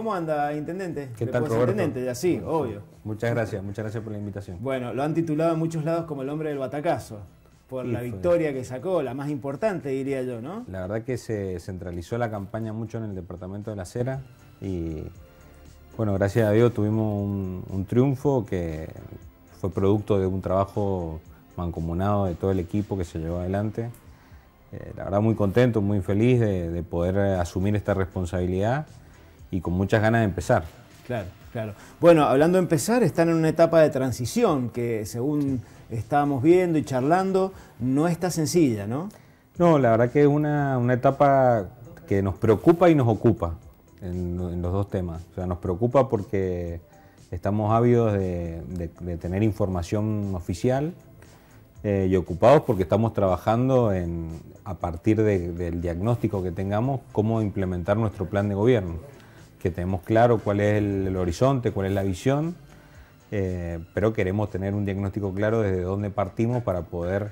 ¿Cómo anda, intendente? ¿Qué tal, Roberto? Intendente, así, sí. obvio. Muchas gracias, muchas gracias por la invitación. Bueno, lo han titulado en muchos lados como el hombre del batacazo, por la victoria que sacó, la más importante, diría yo, ¿no? La verdad que se centralizó la campaña mucho en el departamento de la acera y, bueno, gracias a Dios tuvimos un, triunfo que fue producto de un trabajo mancomunado de todo el equipo que se llevó adelante. Eh, la verdad muy contento, muy feliz de, poder asumir esta responsabilidad y con muchas ganas de empezar. Claro, claro. Bueno, hablando de empezar, están en una etapa de transición que según estábamos viendo y charlando, no está sencilla, ¿no? No, la verdad que es una, etapa que nos preocupa y nos ocupa en, los dos temas. O sea, nos preocupa porque estamos ávidos de, tener información oficial eh, y ocupados porque estamos trabajando en, a partir del diagnóstico que tengamos, cómo implementar nuestro plan de gobierno que tenemos claro cuál es el, horizonte, cuál es la visión, eh, pero queremos tener un diagnóstico claro desde dónde partimos para poder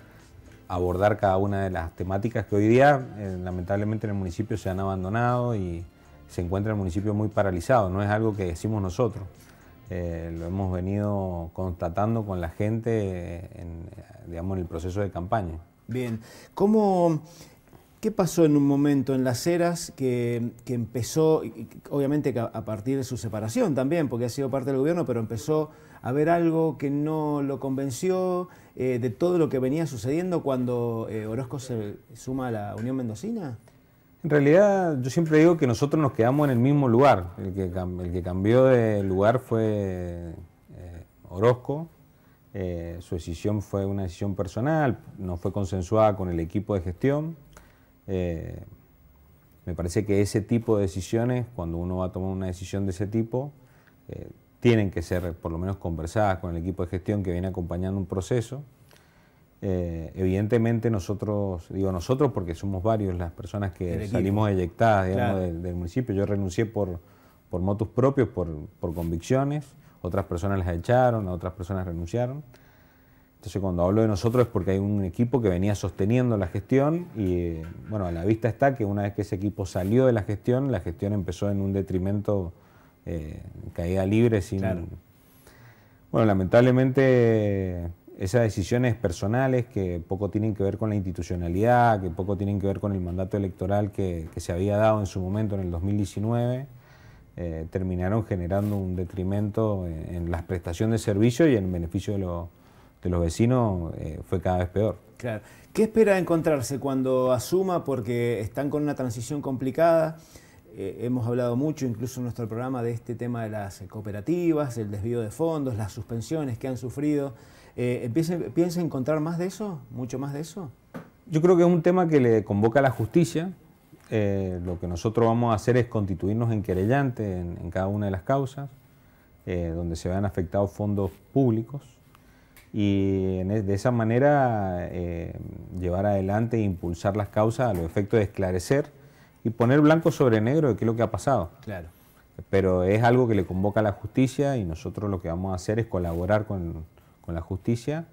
abordar cada una de las temáticas que hoy día eh, lamentablemente en el municipio se han abandonado y se encuentra el municipio muy paralizado, no es algo que decimos nosotros. Eh, lo hemos venido constatando con la gente en, digamos, en el proceso de campaña. Bien, ¿cómo ¿Qué pasó en un momento en las eras que, empezó, obviamente a partir de su separación también, porque ha sido parte del gobierno, pero empezó a haber algo que no lo convenció eh, de todo lo que venía sucediendo cuando eh, Orozco se suma a la Unión Mendocina? En realidad, yo siempre digo que nosotros nos quedamos en el mismo lugar. El que, cambió de lugar fue eh, Orozco, su decisión fue una decisión personal, no fue consensuada con el equipo de gestión. Eh, me parece que ese tipo de decisiones, cuando uno va a tomar una decisión de ese tipo, eh, tienen que ser por lo menos conversadas con el equipo de gestión que viene acompañando un proceso. Eh, evidentemente nosotros, digo nosotros porque somos varios las personas que salimos eyectadas del, municipio, yo renuncié por, por propios, por, por convicciones, otras personas las echaron, otras personas renunciaron. Entonces cuando hablo de nosotros es porque hay un equipo que venía sosteniendo la gestión y bueno, a la vista está que una vez que ese equipo salió de la gestión, la gestión empezó en un detrimento, eh, caída libre sin... Bueno, lamentablemente esas decisiones personales que poco tienen que ver con la institucionalidad, que poco tienen que ver con el mandato electoral que, se había dado en su momento en el 2019, eh, terminaron generando un detrimento en, las prestaciones prestación de servicio y en beneficio de los de los vecinos eh, fue cada vez peor. Claro. ¿Qué espera encontrarse cuando asuma? Porque están con una transición complicada. Eh, hemos hablado mucho, incluso en nuestro programa, de este tema de las eh, cooperativas, el desvío de fondos, las suspensiones que han sufrido. ¿Piensa encontrar más de eso? ¿Mucho más de eso? Yo creo que es un tema que le convoca a la justicia. lo que nosotros vamos a hacer es constituirnos en querellante en, en cada una de las causas, donde se vean afectados fondos públicos y e, de esa manera eh, llevar adelante e impulsar las causas a los efectos de esclarecer y poner blanco sobre negro de qué es lo que ha pasado. Claro. Pero es algo que le convoca a la justicia y nosotros lo que vamos a hacer es colaborar con, la justicia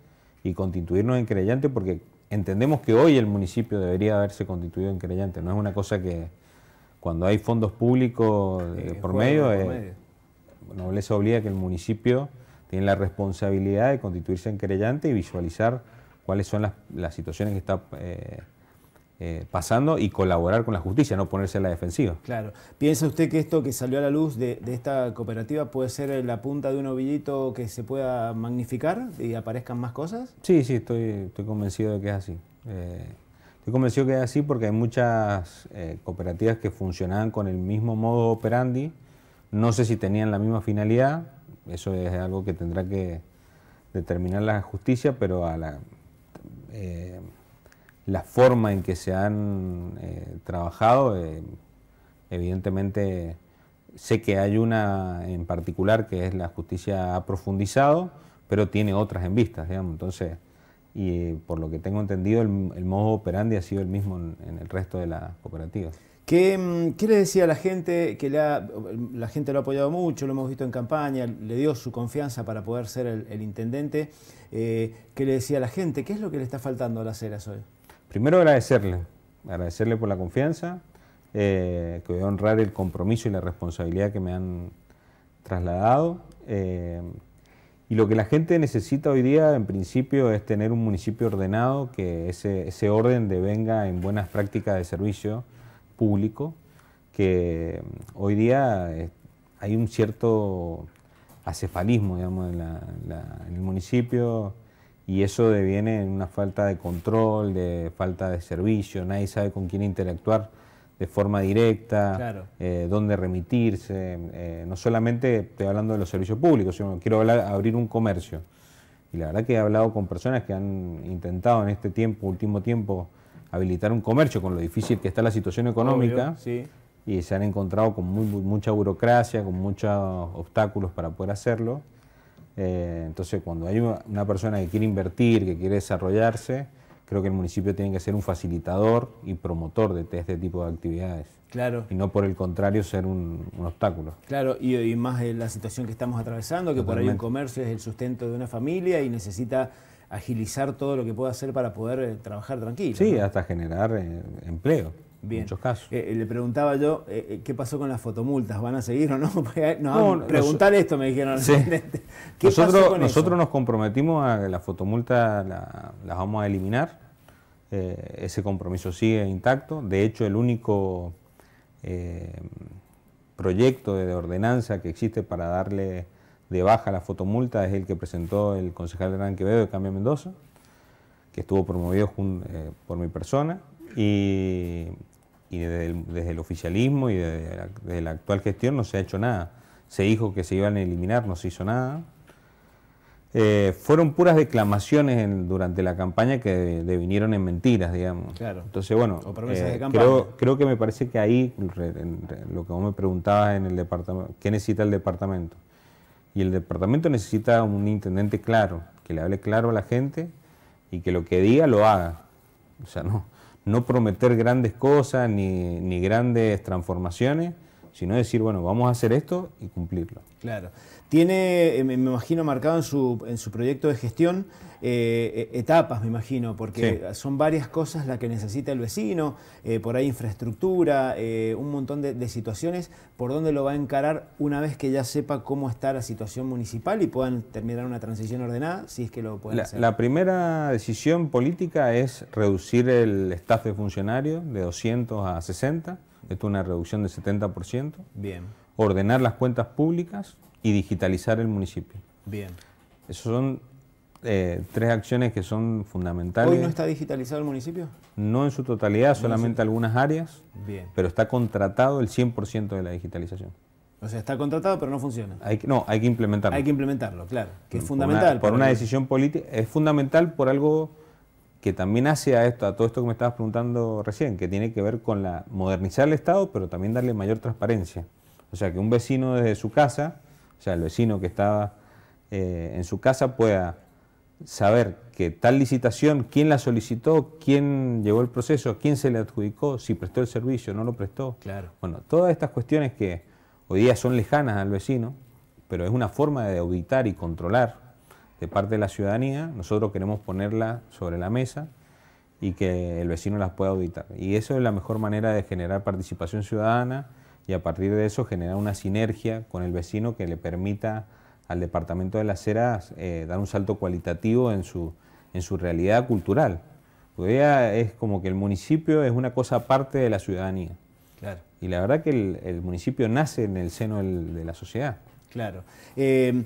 y constituirnos en creyente porque entendemos que hoy el municipio debería haberse constituido en creyente. No es una cosa que cuando hay fondos públicos eh, eh, por, medio, no les obliga que el municipio en la responsabilidad de constituirse en querellante y visualizar cuáles son las, situaciones que está eh, eh, pasando y colaborar con la justicia, no ponerse a la defensiva. Claro. ¿Piensa usted que esto que salió a la luz de, esta cooperativa puede ser la punta de un ovillito que se pueda magnificar y aparezcan más cosas? Sí, sí, estoy, estoy convencido de que es así. Eh, estoy convencido que es así porque hay muchas cooperativas que funcionaban con el mismo modo operandi, no sé si tenían la misma finalidad, eso es algo que tendrá que determinar la justicia, pero a la, eh, la forma en que se han eh, trabajado, eh, evidentemente sé que hay una en particular que es la justicia ha profundizado, pero tiene otras en vistas, digamos. Entonces, y por lo que tengo entendido, el, modo operandi ha sido el mismo en el resto de las cooperativas. Mm, ¿Qué, le decía a la gente? Que la, gente lo ha apoyado mucho, lo hemos visto en campaña, le dio su confianza para poder ser el, intendente. Eh, ¿Qué le decía a la gente? ¿Qué es lo que le está faltando a las eras hoy? Primero agradecerle, agradecerle por la confianza, eh, que voy a honrar el compromiso y la responsabilidad que me han trasladado. Eh, y lo que la gente necesita hoy día, en principio, es tener un municipio ordenado, que ese, ese orden devenga en buenas prácticas de servicio público que mm, hoy día eh, hay un cierto acefalismo digamos, en, el municipio y eso deviene en una falta de control, de falta de servicio, nadie sabe con quién interactuar de forma directa, eh, dónde remitirse. Eh, no solamente estoy hablando de los servicios públicos, sino quiero hablar, abrir un comercio. Y la verdad que he hablado con personas que han intentado en este tiempo, último tiempo, habilitar un comercio con lo difícil que está la situación económica. Y se han encontrado con mucha burocracia, con muchos obstáculos para poder hacerlo. Eh, entonces, cuando hay una persona que quiere invertir, que quiere desarrollarse, creo que el municipio tiene que ser un facilitador y promotor de este tipo de actividades. Y no por el contrario ser un, obstáculo. Claro, y, más en la situación que estamos atravesando, que por ahí un comercio es el sustento de una familia y necesita agilizar todo lo que pueda hacer para poder eh, trabajar tranquilo. Sí, hasta generar eh, empleo. Bien. En muchos casos. Eh, le preguntaba yo, ¿qué pasó con las fotomultas? ¿Van a seguir o no? no, a preguntar esto me dijeron. nosotros nosotros nos comprometimos a que las fotomultas las vamos a eliminar. ese compromiso sigue intacto. De hecho, el único eh, proyecto de ordenanza que existe para darle de baja la fotomulta es el que presentó el concejal Gran Quevedo de Cambio Mendoza, que estuvo promovido eh, por mi persona y, desde, el, oficialismo y desde la actual gestión no se ha hecho nada. Se dijo que se iban a eliminar, no se hizo nada. Eh, fueron puras declamaciones durante la campaña que devinieron en mentiras, digamos. Claro. Entonces, bueno, eh, creo, creo, que me parece que ahí, lo que vos me preguntabas en el departamento, ¿qué necesita el departamento? Y el departamento necesita un intendente claro, que le hable claro a la gente y que lo que diga lo haga. O sea, no, no prometer grandes cosas ni, ni grandes transformaciones, sino decir, bueno, vamos a hacer esto y cumplirlo. Claro. Tiene, eh, me imagino, marcado en su, en su proyecto de gestión eh, eh, etapas, me imagino, porque son varias cosas las que necesita el vecino, por ahí infraestructura, un montón de, situaciones, por dónde lo va a encarar una vez que ya sepa cómo está la situación municipal y puedan terminar una transición ordenada, si es que lo pueden hacer. La primera decisión política es reducir el staff de funcionarios de 200 a 60, esto es una reducción del 70%. Bien. Ordenar las cuentas públicas, y digitalizar el municipio. Bien. Esas son eh, tres acciones que son fundamentales. ¿Hoy no está digitalizado el municipio? No en su totalidad, solamente algunas áreas, Bien. pero está contratado el 100% de la digitalización. O sea, está contratado pero no funciona. no, hay que implementarlo. Hay que implementarlo, claro, que es fundamental. por una decisión política, es fundamental por algo que también hace a esto, a todo esto que me estabas preguntando recién, que tiene que ver con la modernizar el Estado, pero también darle mayor transparencia. O sea, que un vecino desde su casa o sea, el vecino que estaba eh, en su casa pueda saber que tal licitación, quién la solicitó, quién llevó el proceso, quién se le adjudicó, si prestó el servicio, no lo prestó. Claro. Bueno, todas estas cuestiones que hoy día son lejanas al vecino, pero es una forma de auditar y controlar de parte de la ciudadanía, nosotros queremos ponerla sobre la mesa y que el vecino las pueda auditar. Y eso es la mejor manera de generar participación ciudadana y a partir de eso generar una sinergia con el vecino que le permita al Departamento de las Heras eh, dar un salto cualitativo en su, en su realidad cultural. Porque es como que el municipio es una cosa aparte de la ciudadanía. Claro. Y la verdad que el, municipio nace en el seno de la sociedad. Claro. Eh,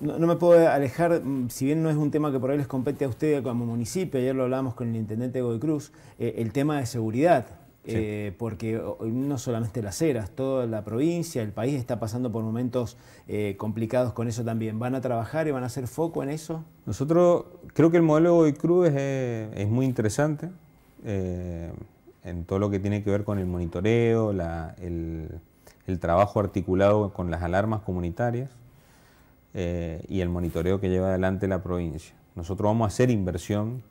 no, me puedo alejar, mm, si bien no es un tema que por ahí les compete a ustedes como municipio, ayer lo hablábamos con el intendente Godoy Cruz, eh, el tema de seguridad eh, porque no solamente las eras, toda la provincia, el país está pasando por momentos eh, complicados con eso también. ¿Van a trabajar y van a hacer foco en eso? Nosotros, creo que el modelo Hoy Cruz es, muy interesante eh, en todo lo que tiene que ver con el monitoreo, el, trabajo articulado con las alarmas comunitarias y el monitoreo que lleva adelante la provincia. Nosotros vamos a hacer inversión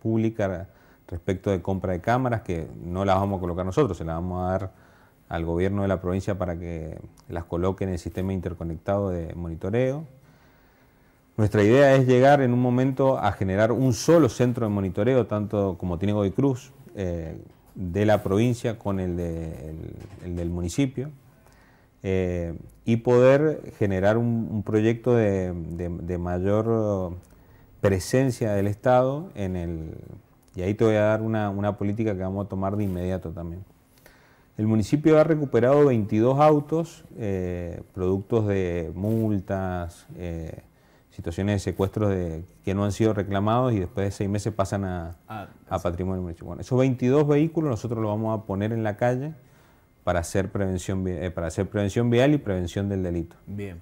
pública respecto de compra de cámaras, que no las vamos a colocar nosotros, se las vamos a dar al gobierno de la provincia para que las coloque en el sistema interconectado de monitoreo. Nuestra idea es llegar en un momento a generar un solo centro de monitoreo, tanto como tiene Godoy Cruz, eh, de la provincia con el, del municipio, eh, y poder generar un, proyecto de mayor presencia del Estado en el, y ahí te voy a dar una, política que vamos a tomar de inmediato también. El municipio ha recuperado 22 autos, eh, productos de multas, eh, situaciones de secuestros de, que no han sido reclamados y después de seis meses pasan a, ah, patrimonio municipal. esos 22 vehículos nosotros los vamos a poner en la calle para hacer prevención, eh, para hacer prevención vial y prevención del delito. Bien.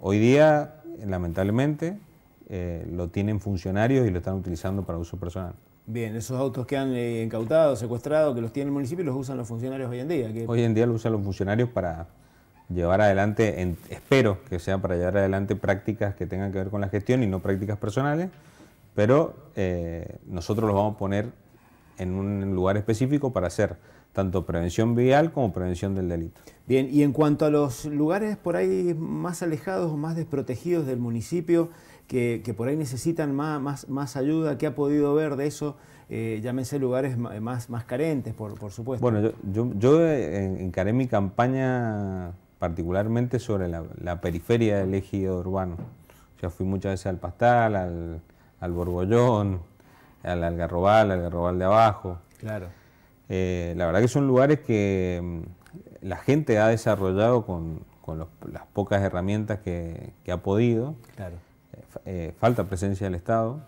hoy día, lamentablemente, eh, lo tienen funcionarios y lo están utilizando para uso personal. Bien, esos autos que han eh, incautado, secuestrado, que los tiene el municipio, los usan los funcionarios hoy en día. Hoy en día los usan los funcionarios para llevar adelante, espero que sea para llevar adelante prácticas que tengan que ver con la gestión y no prácticas personales, pero eh, nosotros los vamos a poner en un lugar específico para hacer tanto prevención vial como prevención del delito. Bien, y en cuanto a los lugares por ahí más alejados o más desprotegidos del municipio, que, por ahí necesitan más, más, ayuda, ¿qué ha podido ver de eso? Eh, llámense lugares más, más carentes, por, supuesto. Bueno, yo, yo, eh, encaré mi campaña particularmente sobre la, periferia del ejido urbano. O sea, fui muchas veces al Pastal, al, al Borbollón, al Algarrobal, al Algarrobal de abajo. Claro. Eh, la verdad que son lugares que mm, la gente ha desarrollado con, las pocas herramientas que, que ha podido. Claro eh, falta presencia del Estado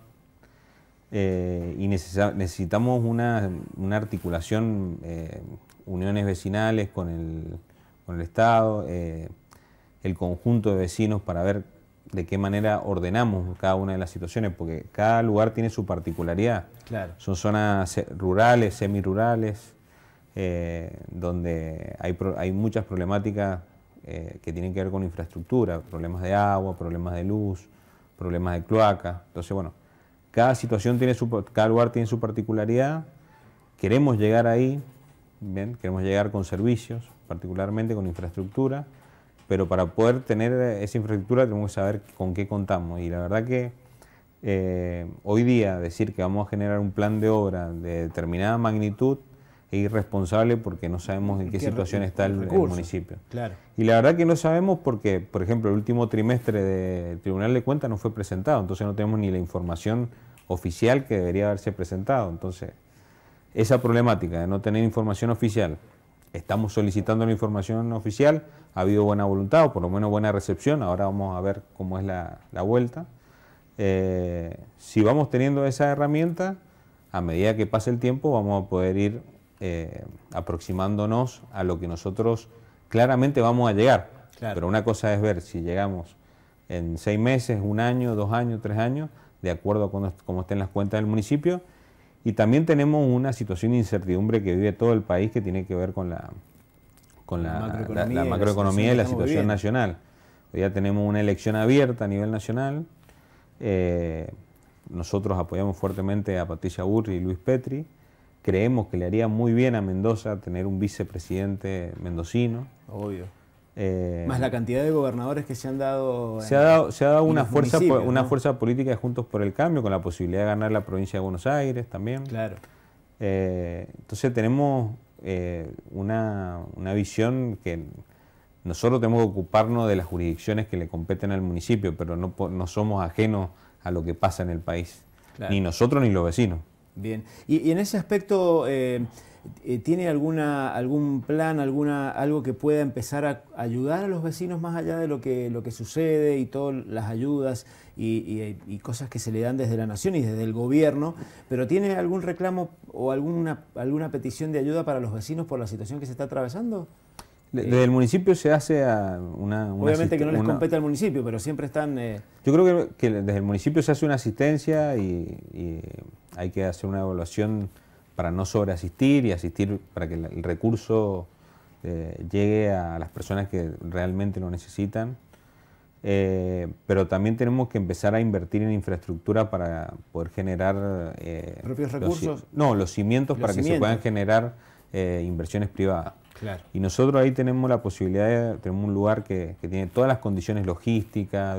eh, y necesitamos una, articulación, eh, uniones vecinales con el, Estado, el conjunto de vecinos para ver de qué manera ordenamos cada una de las situaciones, porque cada lugar tiene su particularidad. Son zonas rurales, semirurales, donde hay, hay, muchas problemáticas que tienen que ver con infraestructura, problemas de agua, problemas de luz, problemas de cloaca. Entonces, bueno, cada situación tiene su, cada lugar tiene su particularidad. Queremos llegar ahí, queremos llegar con servicios, particularmente con infraestructura, pero para poder tener esa infraestructura tenemos que saber con qué contamos. Y la verdad que eh, hoy día decir que vamos a generar un plan de obra de determinada magnitud e irresponsable porque no sabemos en qué, situación está el, municipio. Claro. Y la verdad que no sabemos porque, por ejemplo, el último trimestre del Tribunal de Cuentas no fue presentado, entonces no tenemos ni la información oficial que debería haberse presentado. Entonces, esa problemática de no tener información oficial, estamos solicitando la información oficial, ha habido buena voluntad o por lo menos buena recepción, ahora vamos a ver cómo es la, vuelta. Eh, si vamos teniendo esa herramienta, a medida que pase el tiempo vamos a poder ir eh, aproximándonos a lo que nosotros claramente vamos a llegar. Pero una cosa es ver si llegamos en seis meses, un año, dos años, tres años, de acuerdo a cómo estén las cuentas del municipio. Y también tenemos una situación de incertidumbre que vive todo el país que tiene que ver con la, macroeconomía, y la situación nacional. Hoy ya tenemos una elección abierta a nivel nacional. Eh, nosotros apoyamos fuertemente a Patricia Burri y Luis Petri creemos que le haría muy bien a Mendoza tener un vicepresidente mendocino. Obvio. Eh, Más la cantidad de gobernadores que se han dado. Se, ha, dado, se ha dado una fuerza, política de Juntos por el Cambio, con la posibilidad de ganar la provincia de Buenos Aires también. Claro. Eh, entonces tenemos eh, una, visión que nosotros tenemos que ocuparnos de las jurisdicciones que le competen al municipio, pero no, no somos ajenos a lo que pasa en el país. Ni nosotros ni los vecinos. Bien, y, en ese aspecto, eh, eh, ¿tiene alguna, algún plan, alguna, algo que pueda empezar a ayudar a los vecinos más allá de lo que, lo que sucede y todas las ayudas y, y cosas que se le dan desde la nación y desde el gobierno? ¿Pero tiene algún reclamo o alguna, alguna petición de ayuda para los vecinos por la situación que se está atravesando? Desde el municipio se hace una, Obviamente que no les compete al municipio, pero siempre están... Eh, yo creo que, desde el municipio se hace una asistencia y, hay que hacer una evaluación para no asistir y asistir para que el recurso eh, llegue a las personas que realmente lo necesitan. Eh, pero también tenemos que empezar a invertir en infraestructura para poder generar... ¿Propios recursos? no, los cimientos para que se puedan generar inversiones privadas. Y nosotros ahí tenemos la posibilidad, de, tenemos un lugar que, tiene todas las condiciones logísticas,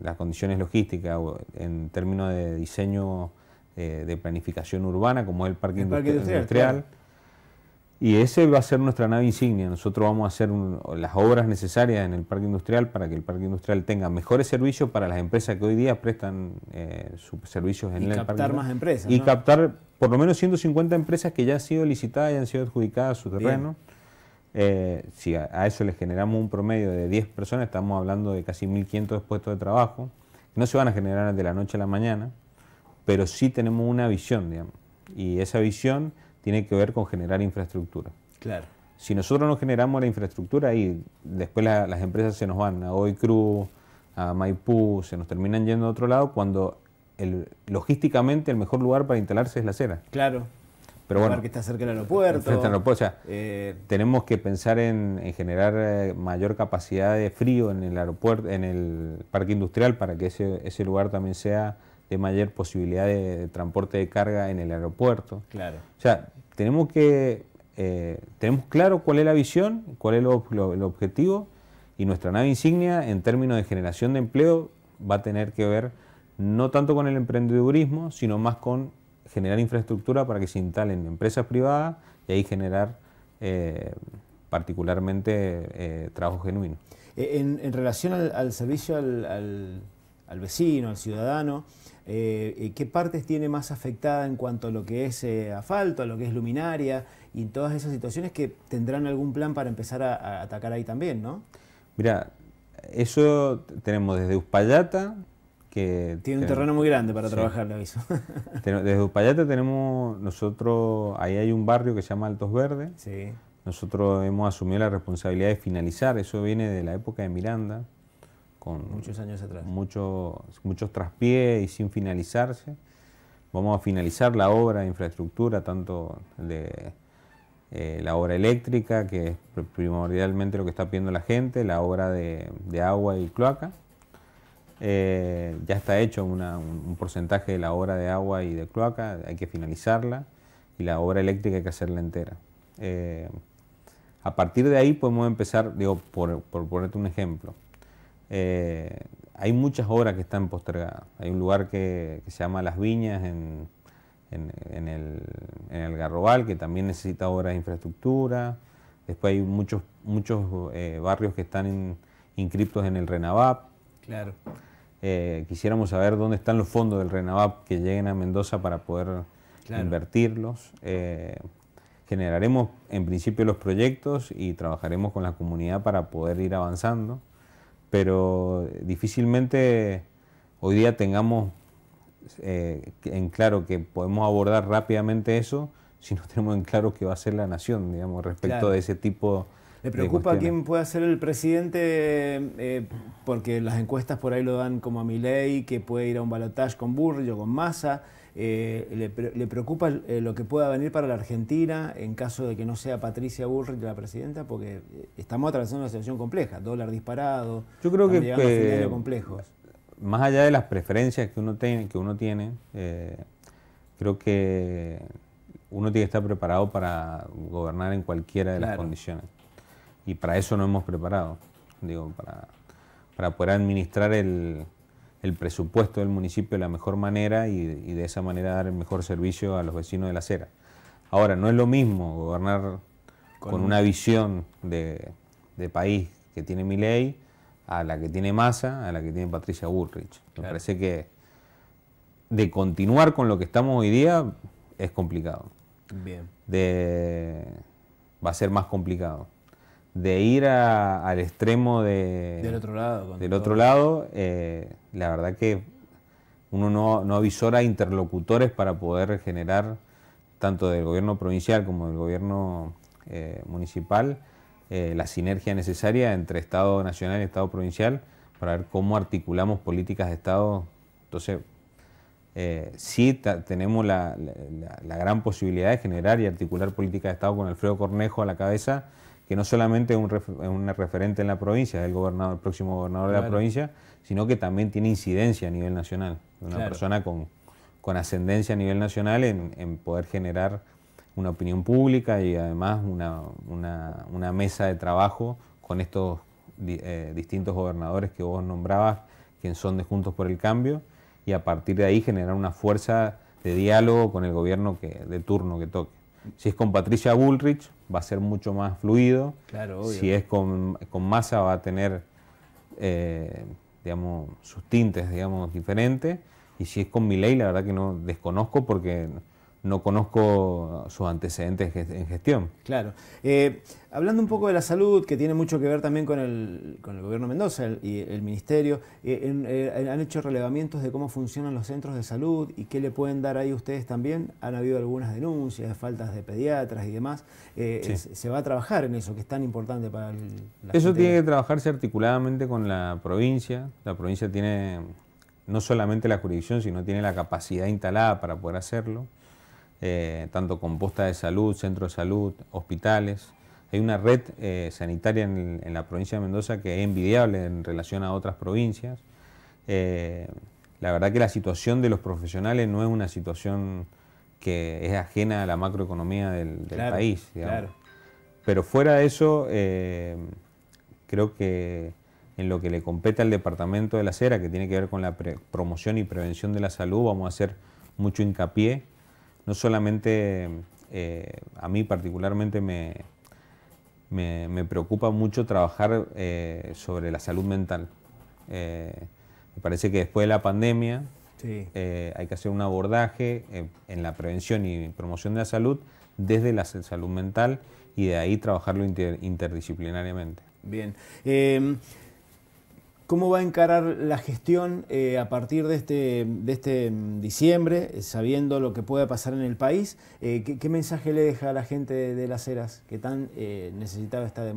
las condiciones logísticas en términos de diseño eh, de planificación urbana, como es el parque, industrial, y ese va a ser nuestra nave insignia. Nosotros vamos a hacer las obras necesarias en el parque industrial para que el parque industrial tenga mejores servicios para las empresas que hoy día prestan eh, sus servicios en el parque. Y captar más empresas. Y captar por lo menos 150 empresas que ya han sido licitadas y han sido adjudicadas su terreno. Eh, si a, eso le generamos un promedio de 10 personas, estamos hablando de casi 1.500 puestos de trabajo, no se van a generar de la noche a la mañana, pero sí tenemos una visión, digamos. Y esa visión tiene que ver con generar infraestructura. Claro. Si nosotros no generamos la infraestructura y después las empresas se nos van a Hoy Cruz, a Maipú, se nos terminan yendo a otro lado cuando el, logísticamente el mejor lugar para instalarse es la acera. Claro. Pero bueno, que está cerca del aeropuerto. Eh. tenemos que pensar en, generar eh, mayor capacidad de frío en el aeropuerto, en el parque industrial, para que ese, ese lugar también sea de mayor posibilidad de, transporte de carga en el aeropuerto. Claro. O sea, tenemos que eh, tenemos claro cuál es la visión, cuál es el objetivo y nuestra nave insignia en términos de generación de empleo va a tener que ver no tanto con el emprendedurismo, sino más con generar infraestructura para que se instalen empresas privadas y ahí generar eh, particularmente eh, trabajo genuino. E, en, relación al, servicio al, vecino, al ciudadano, eh, eh, qué partes tiene más afectada en cuanto a lo que es eh, asfalto, a lo que es luminaria y todas esas situaciones que tendrán algún plan para empezar a, atacar ahí también, ¿no? Mira, eso tenemos desde Uspallata, que... Tiene un terreno muy grande para trabajar, le aviso. desde Uspallata tenemos nosotros, ahí hay un barrio que se llama Altos Verdes. Sí. Nosotros hemos asumido la responsabilidad de finalizar, eso viene de la época de Miranda, muchos años atrás. muchos traspiés y sin finalizarse. Vamos a finalizar la obra de infraestructura, tanto de eh, la obra eléctrica, que es primordialmente lo que está pidiendo la gente, la obra de, agua y cloaca. Eh, ya está hecho un, porcentaje de la obra de agua y de cloaca, hay que finalizarla y la obra eléctrica hay que hacerla entera. Eh, a partir de ahí podemos empezar, digo, por, por ponerte un ejemplo, eh, hay muchas obras que están postergadas. Hay un lugar que, se llama Las Viñas en, el, en, Garrobal, que también necesita obras de infraestructura. Después hay muchos, muchos eh, barrios que están inscriptos en el RENAVAP. Claro. Eh, quisiéramos saber dónde están los fondos del RENAVAP que lleguen a Mendoza para poder invertirlos. generaremos en principio los proyectos y trabajaremos con la comunidad para poder ir avanzando pero difícilmente hoy día tengamos eh, en claro que podemos abordar rápidamente eso si no tenemos en claro qué va a ser la nación, digamos, respecto de ese tipo ¿Le preocupa quién puede ser el presidente? Eh, porque las encuestas por ahí lo dan como a Milei, que puede ir a un balotaje con o con Massa. Eh, le, preocupa eh, lo que pueda venir para la Argentina en caso de que no sea Patricia Bullrich la presidenta? Porque eh, estamos atravesando una situación compleja, dólar disparado, Yo creo que, a complejos. Más allá de las preferencias que uno tiene, que uno tiene creo que uno tiene que estar preparado para gobernar en cualquiera de las condiciones. Y para eso nos hemos preparado, digo, para poder administrar el, el presupuesto del municipio de la mejor manera y, de esa manera dar el mejor servicio a los vecinos de la acera. Ahora, no es lo mismo gobernar con, una visión de, país que tiene Miley a la que tiene Massa, a la que tiene Patricia Bullrich. Me parece que de continuar con lo que estamos hoy día es complicado. Bien. De, va a ser más complicado de ir al extremo de, del otro lado, eh, la verdad que uno no, no avisora interlocutores para poder generar, tanto del gobierno provincial como del gobierno eh, municipal, eh, la sinergia necesaria entre Estado Nacional y Estado Provincial para ver cómo articulamos políticas de Estado. Entonces, sí tenemos la, la, gran posibilidad de generar y articular políticas de Estado con Alfredo Cornejo a la cabeza que no solamente es un, referente en la provincia, es el, próximo gobernador de la provincia, sino que también tiene incidencia a nivel nacional. Una persona con, ascendencia a nivel nacional en, poder generar una opinión pública y además una, mesa de trabajo con estos eh, distintos gobernadores que vos nombrabas, quienes son de Juntos por el Cambio, y a partir de ahí generar una fuerza de diálogo con el gobierno que, de turno que toque. Si es con Patricia Bullrich, va a ser mucho más fluido. Claro, Si es con, con Massa, va a tener, eh, digamos, sus tintes, digamos, diferentes. Y si es con Milei, la verdad que no desconozco porque no conozco sus antecedentes en gestión. Claro. Eh, hablando un poco de la salud, que tiene mucho que ver también con el, con el gobierno Mendoza y el ministerio, eh, eh, ¿han hecho relevamientos de cómo funcionan los centros de salud y qué le pueden dar ahí ustedes también? Han habido algunas denuncias faltas de pediatras y demás. ¿Se va a trabajar en eso, que es tan importante para la la Eso tiene que trabajarse articuladamente con la provincia. La provincia tiene no solamente la jurisdicción, sino tiene la capacidad instalada para poder hacerlo. Eh, tanto con de salud, centro de salud, hospitales. Hay una red eh, sanitaria en, la provincia de Mendoza que es envidiable en relación a otras provincias. Eh, la verdad que la situación de los profesionales no es una situación que es ajena a la macroeconomía del, país. Pero fuera de eso, creo que en lo que le compete al Departamento de la Cera, que tiene que ver con la promoción y prevención de la salud, vamos a hacer mucho hincapié no solamente eh, a mí particularmente me, me, preocupa mucho trabajar eh, sobre la salud mental. Eh, me parece que después de la pandemia hay que hacer un abordaje en la prevención y promoción de la salud desde la salud mental y de ahí trabajarlo interdisciplinariamente. Bien. Em, ¿Cómo va a encarar la gestión eh, a partir de este, de este mm, diciembre, eh, sabiendo lo que puede pasar en el país? Eh, ¿qué, mensaje le deja a la gente de, Las Heras, que tan necesitada está de,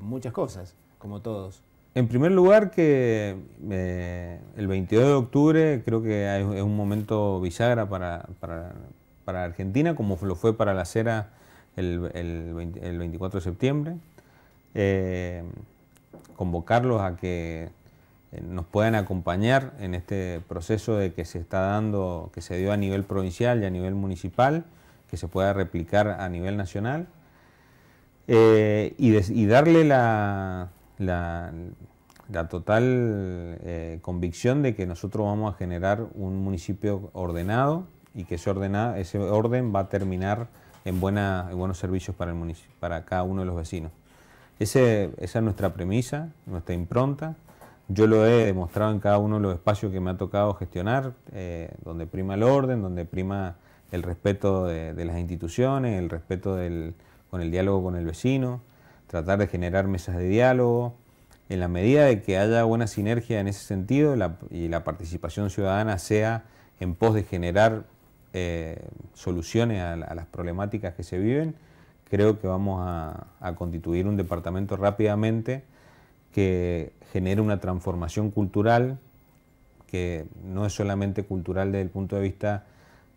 muchas cosas, como todos? En primer lugar, que el 22 de octubre creo que es un momento bisagra para, para, Argentina, como lo fue para Las Heras el, el 24 de septiembre convocarlos a que eh, nos puedan acompañar en este proceso de que se está dando, que se dio a nivel provincial y a nivel municipal, que se pueda replicar a nivel nacional, eh, y, darle la, total eh, convicción de que nosotros vamos a generar un municipio ordenado y que ese, orden va a terminar en, buenos servicios para cada uno de los vecinos esa es nuestra premisa, nuestra impronta. Yo lo he demostrado en cada uno de los espacios que me ha tocado gestionar, eh, donde prima el orden, donde prima el respeto de, las instituciones, el respeto con el diálogo con el vecino, tratar de generar mesas de diálogo. En la medida de que haya buena sinergia en ese sentido y la participación ciudadana sea en pos de generar eh, soluciones a las problemáticas que se viven, creo que vamos a, constituir un departamento rápidamente que genere una transformación cultural, que no es solamente cultural desde el punto de vista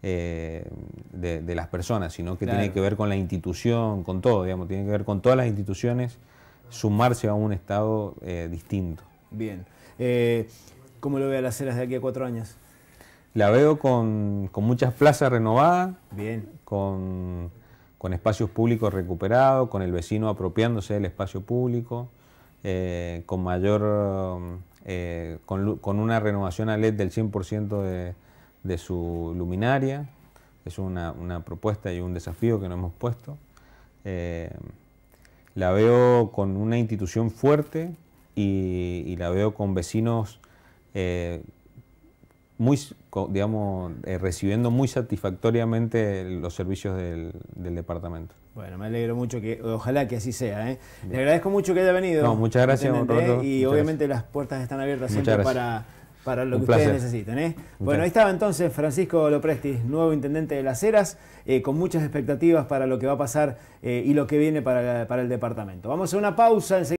eh, de, las personas, sino que tiene que ver con la institución, con todo, digamos, tiene que ver con todas las instituciones sumarse a un estado eh, distinto. Bien. Eh, ¿Cómo lo ve a las ceras de aquí a cuatro años? La veo con, muchas plazas renovadas. Bien. Con con espacios públicos recuperados, con el vecino apropiándose del espacio público, eh, con mayor, eh, con, una renovación a LED del 100% de, su luminaria. Es una, propuesta y un desafío que nos hemos puesto. Eh, la veo con una institución fuerte y la veo con vecinos muy, digamos, eh, recibiendo muy satisfactoriamente los servicios del, departamento. Bueno, me alegro mucho que, ojalá que así sea. ¿eh? Le agradezco mucho que haya venido. muchas gracias, Roberto, ¿eh? Y obviamente las puertas están abiertas siempre para, para lo que ustedes necesiten. ¿eh? Bueno, ahí estaba entonces Francisco Lopresti, nuevo intendente de Las Heras, con muchas expectativas para lo que va a pasar y lo que viene para, para el departamento. Vamos a una pausa enseguida.